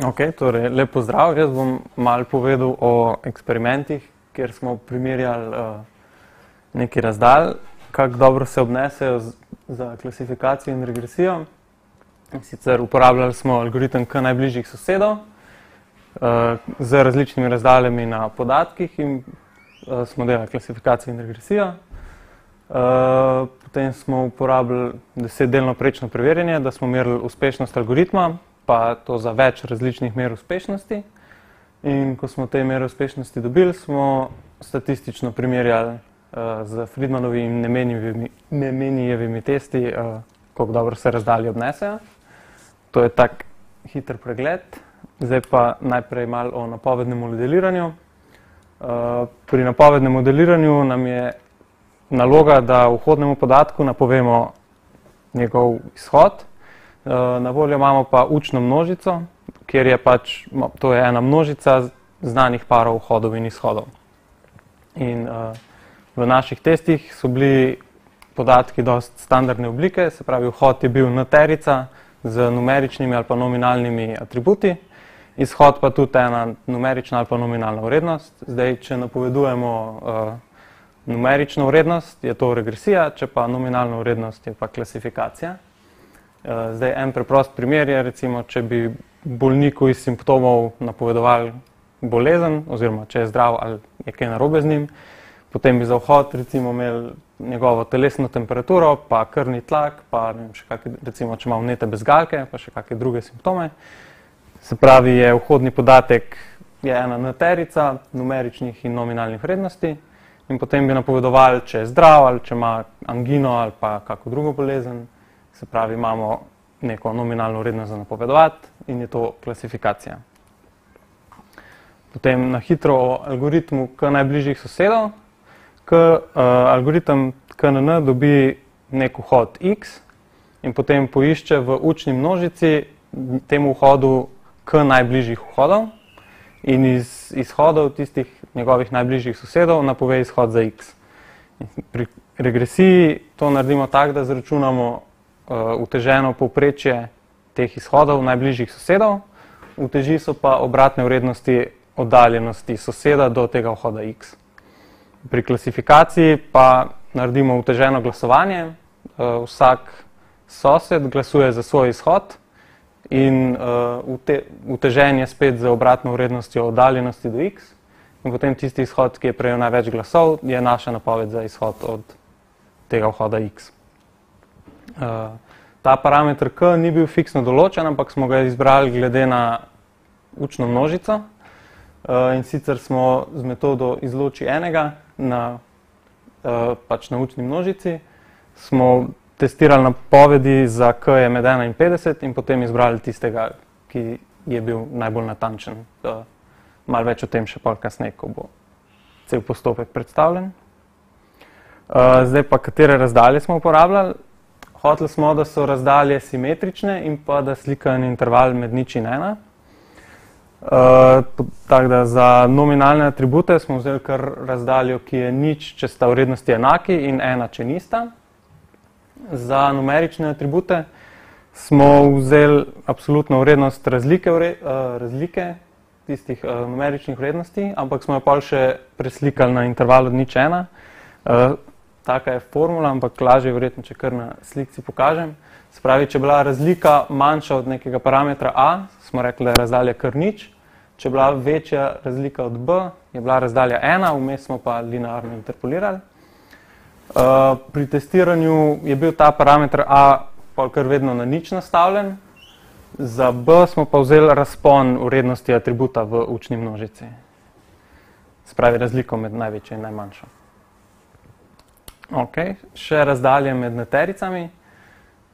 Okay, torej, lepo zdrav, jaz bom mal povedal o eksperimentih, kjer smo primerjali uh, neki razdalj, kako dobro se obnesejo z, za klasifikacijo in regresijo. Sicer uporabljali smo algoritem k najbližjih sosedov uh, z različnimi razdaljami na podatkih in uh, smo delali klasifikacijo in regresijo. Uh, potem smo uporabljali deset delno prečno preverjanje, da smo merili uspešnost algoritma, pa to za več različnih mer uspešnosti. In ko smo te mere uspešnosti dobili, smo statistično primerjali uh, z Friedmanovimi in nemenjivimi testi, uh, eh, kako dobro se razdalje obnesejo. To je tak hiter pregled. Zdaj pa najprej malo o napovednem modeliranju. Uh, pri napovednem modeliranju nam je naloga, da vhodnemu podatku napovemo njegov izhod. Eh, na voljo imamo pa učno množico, kjer je pač, no, to je ena množica znanih parov vhodov in izhodov. In eh, v naših testih so bili podatki dost standardne oblike, se pravi vhod je bil naterica z numeričnimi ali pa nominalnimi atributi, izhod pa tudi ena numerična ali pa nominalna vrednost. Zdaj, če napovedujemo eh, numerično vrednost, je to regresija, če pa nominalna vrednost, je pa klasifikacija. Eh, zdaj, en preprost primer je, recimo, če bi bolniku iz simptomov napovedovali bolezen, oziroma če je zdrav ali je kaj narobe z njim, potem bi za vhod imel njegovo telesno temperaturo, pa krvni tlak, pa vem, kakje, recimo, če ima vnete bezgalke, pa še kakšne druge simptome. Se pravi, je vhodni podatek je ena naterica numeričnih in nominalnih vrednosti. In potem bi napovedovali, če je zdrav ali če ima angino ali pa kakšno drugo bolezen. Se pravi, imamo neko nominalno vrednost za napovedovati in je to klasifikacija. Potem na hitro o algoritmu k najbližjih sosedov. K, uh, algoritem KNN dobi nek vhod X in potem poišče v učni množici temu vhodu k najbližjih vhodov in iz izhodov tistih njegovih najbližjih sosedov napove izhod za X. In pri regresiji to naredimo tako, da zračunamo Eh, uteženo povprečje teh izhodov najbližjih sosedov, uteži so pa obratne vrednosti oddaljenosti soseda do tega vhoda x. Pri klasifikaciji pa naredimo uteženo glasovanje, eh, vsak sosed glasuje za svoj izhod in eh, utežen je spet za obratno vrednostjo oddaljenosti do x in potem tisti izhod, ki je prejel največ glasov, je naša napoved za izhod od tega vhoda x. Hvala. Eh, ta parametr k ni bil fiksno določen, ampak smo ga izbrali glede na učno množico. Eh, in sicer smo z metodo izloči enega na, eh, pač na učni množici, smo testirali napovedi za k je med 51 in potem izbrali tistega, ki je bil najbolj natančen. Mal več o tem še pol kasneje, ko bo cel postopek predstavljen. Zdaj pa, katere razdalje smo uporabljali hoteli smo, da so razdalje simetrične in pa da slika en interval med nič in ena. Uh, tako da za nominalne atribute smo vzeli kar razdaljo, ki je nič, če sta vrednosti enaki in ena, če nista. Za numerične atribute smo vzeli absolutno vrednost razlike, vre, uh, eh, razlike tistih uh, numeričnih vrednosti, ampak smo jo pa še preslikali na interval od nič ena. Uh, taka je formula, ampak lažje je verjetno, če kar na slikci pokažem. Spravi, če je bila razlika manjša od nekega parametra A, smo rekli, da je razdalja kar nič, če je bila večja razlika od B, je bila razdalja ena, vmes smo pa linearno interpolirali. Uh, pri testiranju je bil ta parametr A pa kar vedno na nič nastavljen, za B smo pa vzeli razpon vrednosti atributa v učni množici. Spravi razliko med največjo in najmanjšo. Okay. Še razdalje med natericami.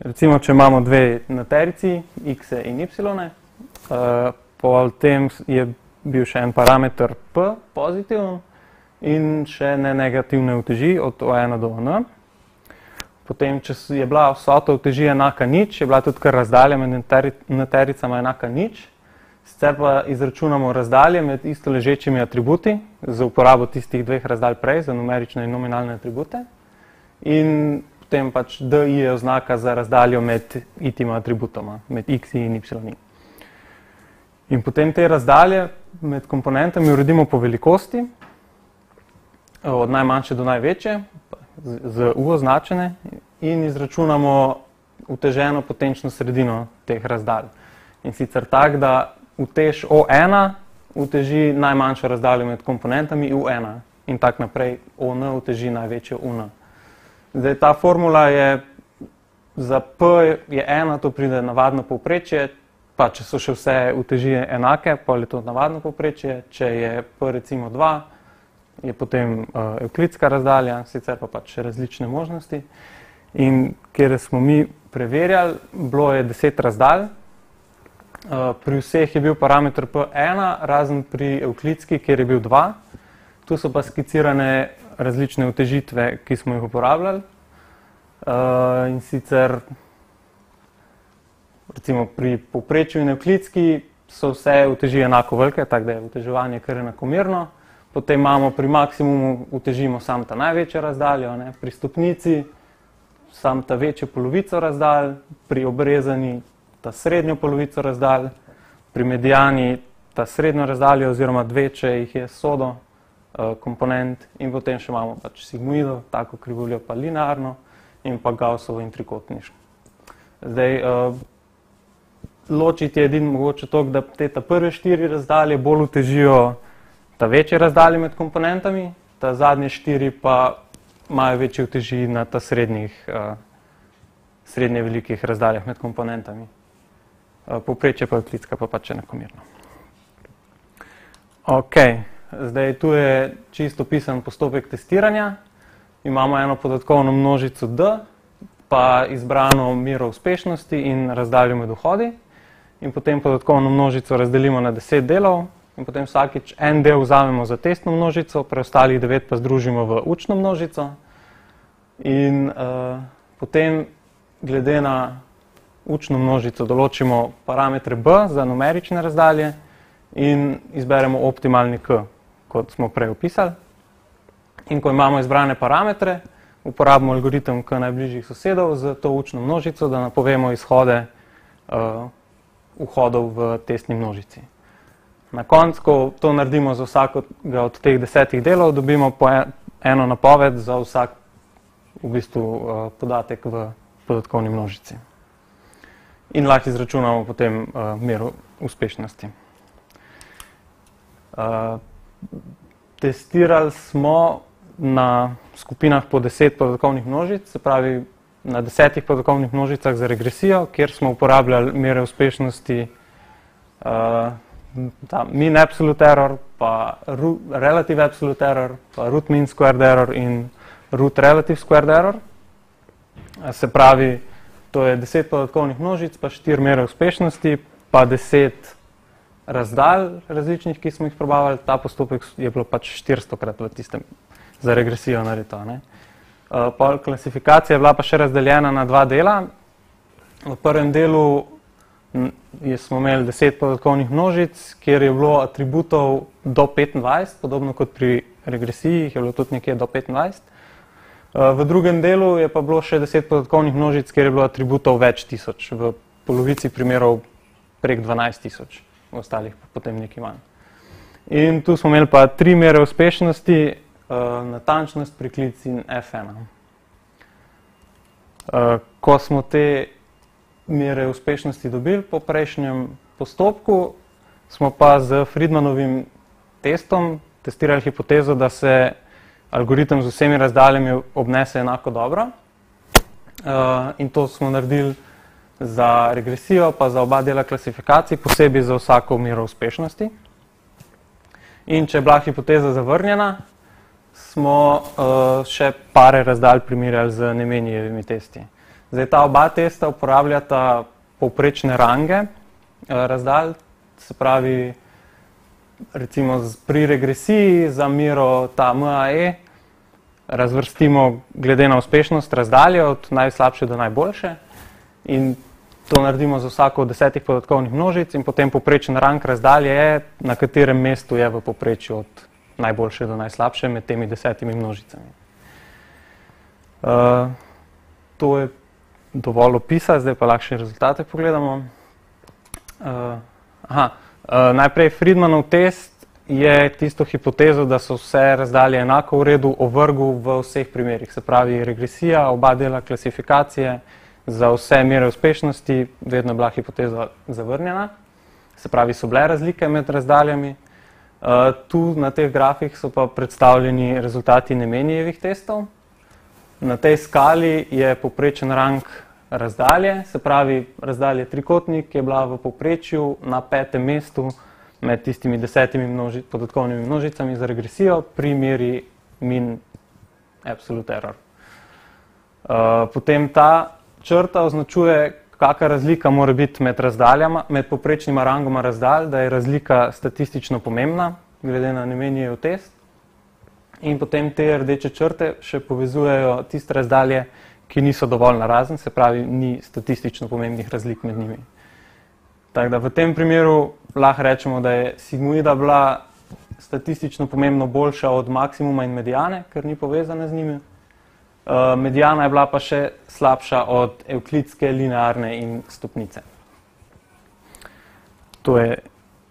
Recimo, če imamo dve naterici, x -e in y, uh, eh, po tem je bil še en parameter p pozitiven in še ne negativne uteži od o1 do n. Potem, če je bila vsota uteži enaka nič, je bila tudi kar razdalje med natericama enaka nič. Sicer pa izračunamo razdalje med isto ležečimi atributi za uporabo tistih dveh razdalj prej, za numerične in nominalne atribute in potem pač D je oznaka za razdaljo med itima atributoma, med x in y. In potem te razdalje med komponentami uredimo po velikosti, od najmanjše do največje, z, z U označene, in izračunamo uteženo potenčno sredino teh razdalj. In sicer tak, da utež O1 uteži najmanjšo razdaljo med komponentami U1 in tak naprej O1 uteži največjo U1. Zdaj, ta formula je za P je ena, to pride navadno povprečje, pa če so še vse utežije enake, pa je to navadno povprečje, če je P recimo 2, je potem uh, evklidska razdalja, sicer pa pač različne možnosti. In kjer smo mi preverjali, bilo je 10 razdalj, uh, pri vseh je bil parameter P1, razen pri evklidski, kjer je bil 2, tu so pa skicirane različne otežitve, ki smo jih uporabljali. Eh, in sicer recimo pri poprečju in evklidski so vse oteži enako velike, tako da je oteževanje kar enakomerno. Potem imamo pri maksimumu, otežimo sam ta največjo razdaljo, ne? pri stopnici sam ta večjo polovico razdalj, pri obrezani ta srednjo polovico razdalj, pri medijani ta srednjo razdaljo oziroma dve, če jih je sodo, Eh, komponent in potem še imamo pač sigmoido, tako krivuljo pa linearno in pa gausovo in trikotniško. Zdaj, eh, ločiti je edin mogoče to, da te ta prve štiri razdalje bolj utežijo ta večje razdalje med komponentami, ta zadnje štiri pa imajo večje uteži na ta srednjih, eh, srednje velikih razdaljah med komponentami. Popreč je pa klicka pa pač enakomirno. Okej. Okay. Zdaj, tu je čisto pisan postopek testiranja. Imamo eno podatkovno množico D, pa izbrano miro uspešnosti in razdaljo med vhodi. In potem podatkovno množico razdelimo na deset delov in potem vsakič en del vzamemo za testno množico, preostalih devet pa združimo v učno množico. In uh, potem glede na učno množico določimo parametre B za numerične razdalje in izberemo optimalni K kot smo prej opisali. In ko imamo izbrane parametre, uporabimo algoritem k najbližjih sosedov za to učno množico, da napovemo izhode uh, vhodov v testni množici. Na koncu, ko to naredimo za vsakega od teh desetih delov, dobimo po eno napoved za vsak v bistvu, uh, podatek v podatkovni množici. In lahko izračunamo potem uh, eh, meru uspešnosti. Uh, testirali smo na skupinah po deset podatkovnih množic, se pravi na desetih podatkovnih množicah za regresijo, kjer smo uporabljali mere uspešnosti uh, min absolute error, pa relative absolute error, pa root min squared error in root relative squared error. Se pravi, to je deset podatkovnih množic, pa štir mere uspešnosti, pa deset uh, razdalj različnih, ki smo jih probavali, ta postopek je bilo pač 400 krat v tistem za regresijo narito. Uh, eh, klasifikacija je bila pa še razdeljena na dva dela. V prvem delu je smo imeli 10 podatkovnih množic, kjer je bilo atributov do 25, podobno kot pri regresiji, je bilo tudi nekje do 25. Eh, v drugem delu je pa bilo še 10 podatkovnih množic, kjer je bilo atributov več tisoč, v polovici primerov prek 12 tisoč v ostalih pa potem nekaj manj. In tu smo imeli pa tri mere uspešnosti, uh, natančnost, priklic in F1. Uh, eh, ko smo te mere uspešnosti dobili po prejšnjem postopku, smo pa z Friedmanovim testom testirali hipotezo, da se algoritem z vsemi razdaljami obnese enako dobro. Uh, in to smo naredili za regresijo, pa za oba dela klasifikacij, posebej za vsako mero uspešnosti. In če je bila hipoteza zavrnjena, smo uh, še pare razdalj primerjali z nemenjivimi testi. Zdaj ta oba testa uporabljata povprečne range uh, eh, razdalj, se pravi, recimo pri regresiji za miro ta MAE razvrstimo glede na uspešnost razdalje od najslabše do najboljše in to naredimo za vsako od desetih podatkovnih množic in potem poprečen rank razdalje je, na katerem mestu je v poprečju od najboljše do najslabše med temi desetimi množicami. Uh, to je dovolj opisa, zdaj pa lahko še rezultate pogledamo. Uh, aha, uh, najprej Friedmanov test je tisto hipotezo, da so vse razdalje enako v redu, ovrgu v vseh primerih. Se pravi, regresija, oba dela klasifikacije, uh, za vse mere uspešnosti vedno bila hipoteza zavrnjena. Se pravi, so bile razlike med razdaljami. Uh, eh, tu na teh grafih so pa predstavljeni rezultati nemenjevih testov. Na tej skali je poprečen rang razdalje, se pravi, razdalje trikotnik je bila v poprečju na petem mestu med tistimi desetimi množi, podatkovnimi množicami za regresijo pri meri min absolute error. Uh, potem ta črta označuje, kakšna razlika mora biti med razdaljama, med poprečnima rangoma razdalj, da je razlika statistično pomembna, glede na namenje v test. In potem te rdeče črte še povezujejo tiste razdalje, ki niso dovolj narazen, se pravi, ni statistično pomembnih razlik med njimi. Tako da v tem primeru lahko rečemo, da je sigmoida bila statistično pomembno boljša od maksimuma in medijane, ker ni povezana z njimi. Eh, medijana je bila pa še slabša od evklidske, linearne in stopnice. To je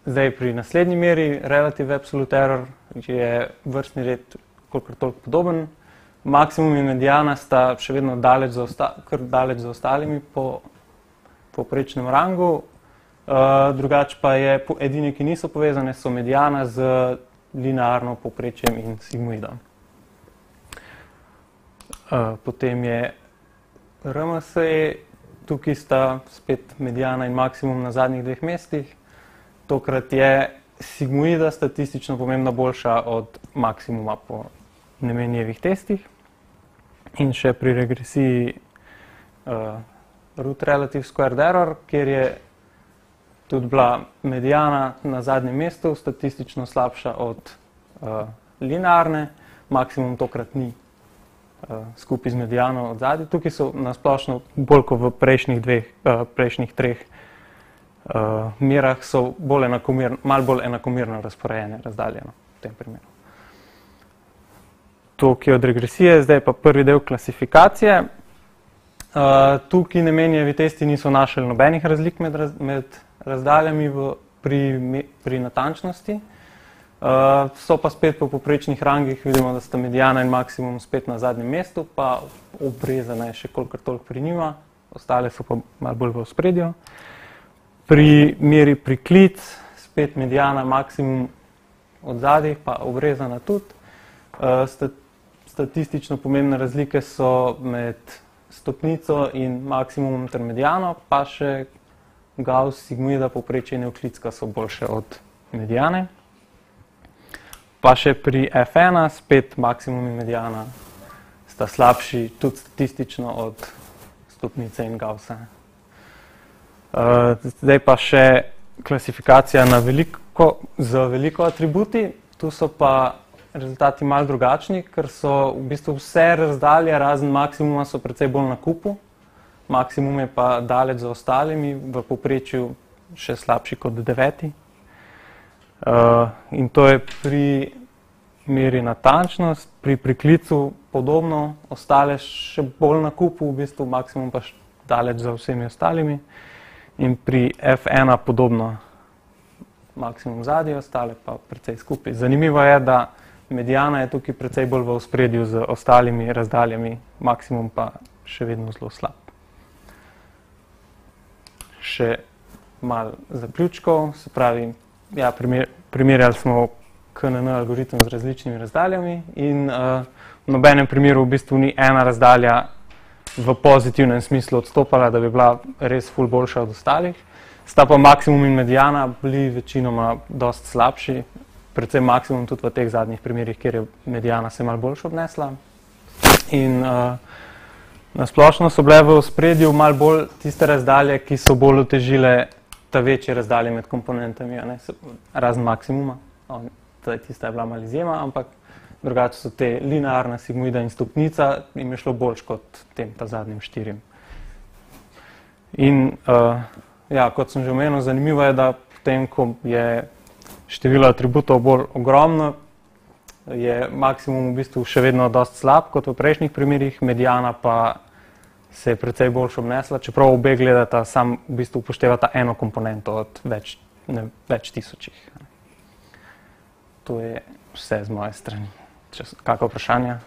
zdaj pri naslednji meri, relative absolute error, ki je vrstni red kolikor toliko podoben. Maksimum in medijana sta še vedno daleč za, osta kar daleč za ostalimi po poprečnem rangu, uh, drugače pa je edine, ki niso povezane, so medijana z linearno poprečjem in sigmoidom potem je RMS, e, tukaj sta spet medijana in maksimum na zadnjih dveh mestih. Tokrat je Sigmoida statistično pomembno boljša od maksimuma po nemenjevih testih. In še pri regresiji uh, root relative squared error, kjer je tudi bila medijana na zadnjem mestu statistično slabša od uh, linearne, maksimum tokrat ni Eh, skupaj z medijano od zadnji. Tukaj so nasplošno bolj kot v prejšnjih, dveh, eh, prejšnjih treh uh, eh, merah, so bolj malo bolj enakomerno razporejene razdaljeno v tem primeru. Tukaj je od regresije, zdaj pa prvi del klasifikacije. Uh, tukaj nemenjevi testi niso našli nobenih razlik med, raz, med razdaljami v, pri, pri natančnosti Uh, so pa spet po poprečnih rangih, vidimo, da sta medijana in maksimum spet na zadnjem mestu, pa obrezana je še kolikor toliko pri njima, ostale so pa malo bolj v spredju. Pri meri priklic, spet medijana, maksimum od zadnjih, pa obrezana tudi. Uh, sta, statistično pomembne razlike so med stopnico in maksimumom ter medijano, pa še Gauss, Sigmida, poprečene vklicka so boljše od medijane. Pa še pri F1, spet maksimum in medijana sta slabši, tudi statistično, od stopnice in Gaussa. Eh, zdaj pa še klasifikacija z veliko atributi. Tu so pa rezultati malo drugačni, ker so v bistvu vse razdalje razen maksimuma so precej bolj na kupu. Maksimum je pa daleč za ostalimi, v poprečju še slabši kot deveti. Eh, in to je pri meri natančnost, pri priklicu podobno, ostale še bolj na kupu, v bistvu maksimum pa daleč za vsemi ostalimi. In pri F1 podobno maksimum zadi, ostale pa precej skupaj. Zanimivo je, da medijana je tukaj precej bolj v uspredju z ostalimi razdaljami, maksimum pa še vedno zelo slab. Še malo zaključkov, se pravi, da je ja, primerjali smo KNN algoritem z različnimi razdaljami in uh, v nobenem primeru v bistvu ni ena razdalja v pozitivnem smislu odstopala, da bi bila res ful boljša od ostalih. Sta pa maksimum in medijana bili večinoma dost slabši, predvsem maksimum tudi v teh zadnjih primerih, kjer je medijana se malo boljše obnesla. In uh, eh, nasplošno so bile v spredju malo bolj tiste razdalje, ki so bolj otežile ta večje razdalje med komponentami, ja, razen maksimuma, torej tista je bila malo izjema, ampak drugače so te linearna sigmoida in stopnica in je šlo boljš kot tem, ta zadnjim štirim. In uh, ja, kot sem že omenil, zanimivo je, da potem, ko je število atributov bolj ogromno, je maksimum v bistvu še vedno dost slab kot v prejšnjih primerih, medijana pa se je precej boljše obnesla, čeprav obe gledata, sam v bistvu upoštevata eno komponento od več, ne, več tisočih. To je vse z moje strani. Če so kakšne vprašanja?